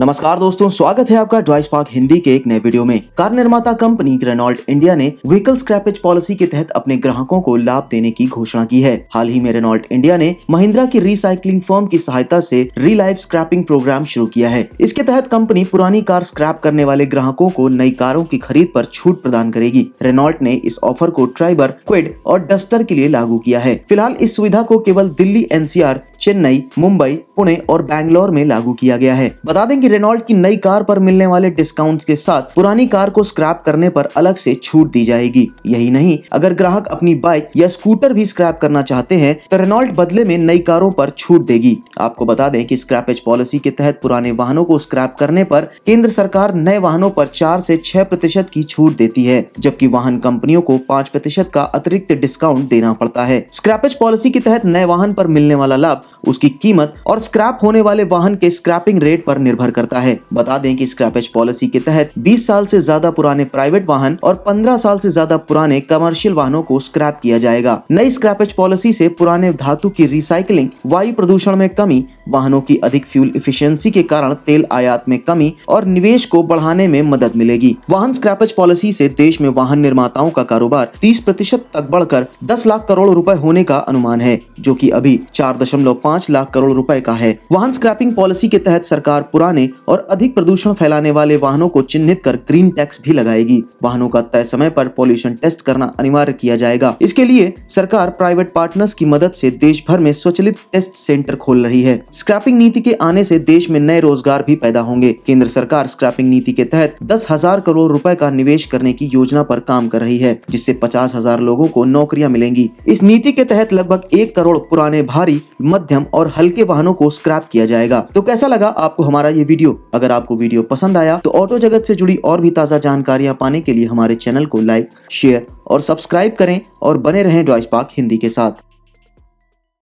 नमस्कार दोस्तों स्वागत है आपका ड्राइस पार्क हिंदी के एक नए वीडियो में कार निर्माता कंपनी रेनॉल्ट इंडिया ने व्हीकल स्क्रैपेज पॉलिसी के तहत अपने ग्राहकों को लाभ देने की घोषणा की है हाल ही में रेनॉल्ट इंडिया ने महिंद्रा की रिसाइकलिंग फर्म की सहायता से रीलाइफ स्क्रैपिंग प्रोग्राम शुरू किया है इसके तहत कंपनी पुरानी कार स्क्रैप करने वाले ग्राहकों को नई कारों की खरीद आरोप छूट प्रदान करेगी रेनॉल्ट ने इस ऑफर को ट्राइबर क्विड और डस्टर के लिए लागू किया है फिलहाल इस सुविधा को केवल दिल्ली एनसीआर चेन्नई मुंबई पुणे और बैंगलोर में लागू किया गया है बता दें कि रेनॉल्ट की नई कार पर मिलने वाले डिस्काउंट के साथ पुरानी कार को स्क्रैप करने पर अलग से छूट दी जाएगी यही नहीं अगर ग्राहक अपनी बाइक या स्कूटर भी स्क्रैप करना चाहते हैं तो रेनॉल्ट बदले में नई कारों पर छूट देगी आपको बता दें कि स्क्रैपेज पॉलिसी के तहत पुराने वाहनों को स्क्रैप करने पर केंद्र सरकार नए वाहनों पर चार से छह प्रतिशत की छूट देती है जबकि वाहन कंपनियों को पाँच प्रतिशत का अतिरिक्त डिस्काउंट देना पड़ता है स्क्रैपेज पॉलिसी के तहत नए वाहन पर मिलने वाला लाभ उसकी कीमत और स्क्रैप होने वाले वाहन के स्क्रैपिंग रेट पर निर्भर करता है बता दें कि स्क्रैपेज पॉलिसी के तहत 20 साल से ज्यादा पुराने प्राइवेट वाहन और 15 साल से ज्यादा पुराने कमर्शियल वाहनों को स्क्रैप किया जाएगा नई स्क्रैपेज पॉलिसी से पुराने धातु की रिसाइकलिंग वायु प्रदूषण में कमी वाहनों की अधिक फ्यूल इफिशियंसी के कारण तेल आयात में कमी और निवेश को बढ़ाने में मदद मिलेगी वाहन स्क्रैपेज पॉलिसी से देश में वाहन निर्माताओं का कारोबार 30 प्रतिशत तक बढ़कर 10 लाख करोड़ रुपए होने का अनुमान है जो कि अभी चार दशमलव पाँच लाख करोड़ रुपए का है वाहन स्क्रैपिंग पॉलिसी के तहत सरकार पुराने और अधिक प्रदूषण फैलाने वाले वाहनों को चिन्हित कर ग्रीन टैक्स भी लगाएगी वाहनों का तय समय पर पॉल्यूशन टेस्ट करना अनिवार्य किया जाएगा इसके लिए सरकार प्राइवेट पार्टनर्स की मदद से देश भर में स्वचलित टेस्ट सेंटर खोल रही है स्क्रैपिंग नीति के आने से देश में नए रोजगार भी पैदा होंगे केंद्र सरकार स्क्रैपिंग नीति के तहत दस हजार करोड़ रुपए का निवेश करने की योजना पर काम कर रही है जिससे पचास हजार लोगों को नौकरियां मिलेंगी इस नीति के तहत लगभग एक करोड़ पुराने भारी मध्य मध्यम और हल्के वाहनों को स्क्रैप किया जाएगा तो कैसा लगा आपको हमारा ये वीडियो अगर आपको वीडियो पसंद आया तो ऑटो जगत से जुड़ी और भी ताज़ा जानकारियाँ पाने के लिए हमारे चैनल को लाइक शेयर और सब्सक्राइब करें और बने रहें डॉइस पार्क हिंदी के साथ